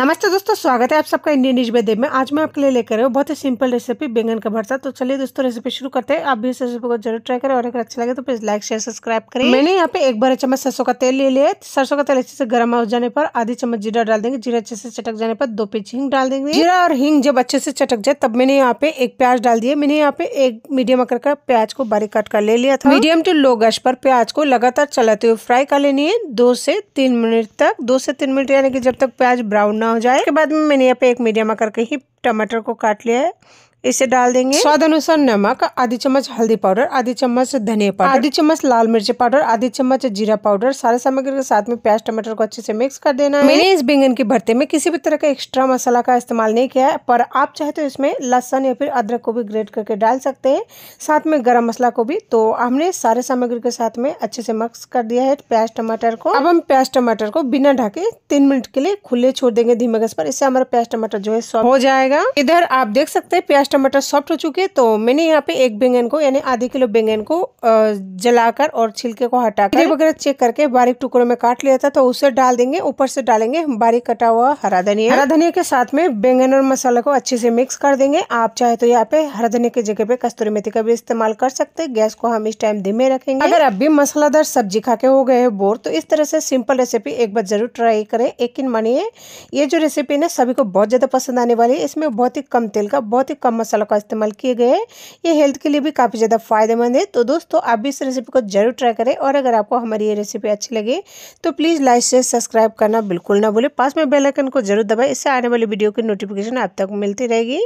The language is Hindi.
नमस्ते दोस्तों स्वागत है आप सबका इंडियन डिश बेदे में आज मैं आपके लिए लेकर हूँ बहुत ही सिंपल रेसिपी बैंगन का भरता तो चलिए दोस्तों रेसिपी शुरू करते हैं आप भी इस रेसिपी को जरूर ट्राई करें और अगर अच्छा लगे तो प्लीज लाइक शेयर सब्सक्राइब करें मैंने यहाँ पे एक बड़े चम्मच सरसों का तेल ले लिया सरसों का तेल अच्छे से गर्म हो जाने पर आधी चम्मच जीरा डाल देंगे जीरा अच्छे से चटक जाने पर दो पीछे हिंग डाल देंगे जीरा और हिंग जब अच्छे से चटक जाए तब मैंने यहाँ पे एक प्याज डाल दिया मैंने यहाँ पे एक मीडियम आकर का प्याज को बारीक कट कर ले लिया था मीडियम टू लो गैस पर प्याज को लगातार चलाते हुए फ्राई कर लेनी है दो से तीन मिनट तक दो से तीन मिनट यानी कि जब तक प्याज ब्राउन ना ना हो जाए उसके बाद में मैंने यहाँ पे एक मीडियम आकर के ही टमाटर को काट लिया है इसे डाल देंगे स्वाद अनुसार नमक आधी चम्मच हल्दी पाउडर आधी चम्मच धनिया पाउडर आधी चम्मच लाल मिर्ची पाउडर आधी चम्मच जीरा पाउडर सारे सामग्री के साथ में प्याज टमाटर को अच्छे से मिक्स कर देना है मैंने इस बैंगन की भरते में किसी भी तरह का एक्स्ट्रा मसाला का इस्तेमाल नहीं किया है पर आप चाहे तो इसमें लहसन या फिर अदरक को भी ग्रेट करके डाल सकते हैं साथ में गर्म मसाला को भी तो हमने सारे सामग्री के साथ में अच्छे से मिक्स कर दिया है प्याज टमाटर को अब हम प्याज टमाटर को बिना ढके तीन मिनट के लिए खुले छोड़ देंगे धीमे गैस पर इससे हमारा प्याज टमाटर जो है सॉफ्ट हो जाएगा इधर आप देख सकते हैं प्याज टमाटर सॉफ्ट हो चुके हैं तो मैंने यहाँ पे एक बैंगन को यानी आधे किलो बैंगन को जलाकर और छिलके को कर वगैरह चेक करके बारीक टुकड़ों में काट लिया था तो उसे डाल देंगे ऊपर से डालेंगे बारीक कटा हुआ हरा धनिया हरा धनिया के साथ में बैंगन और मसाला को अच्छे से मिक्स कर देंगे आप चाहे तो यहाँ पे हरा धनिया की जगह पे कस्तूरी मेथी का भी इस्तेमाल कर सकते हैं गैस को हम इस टाइम धीमे रखेंगे अगर अब भी मसालादार सब्जी खा के हो गए है बोर तो इस तरह से सिंपल रेसिपी एक बार जरूर ट्राई करें एक मानिए ये जो रेसिपी ना सभी को बहुत ज्यादा पसंद आने वाली है इसमें बहुत ही कम तेल का बहुत ही कम मसालों मसाला का इस्तेमाल किए गए हैं ये हेल्थ के लिए भी काफ़ी ज़्यादा फायदेमंद है तो दोस्तों आप भी इस रेसिपी को जरूर ट्राई करें और अगर आपको हमारी ये रेसिपी अच्छी लगे तो प्लीज़ लाइक शेयर सब्सक्राइब करना बिल्कुल ना भूलें पास में बेलाइकन को जरूर दबाएं इससे आने वाली वीडियो की नोटिफिकेशन आप तक मिलती रहेगी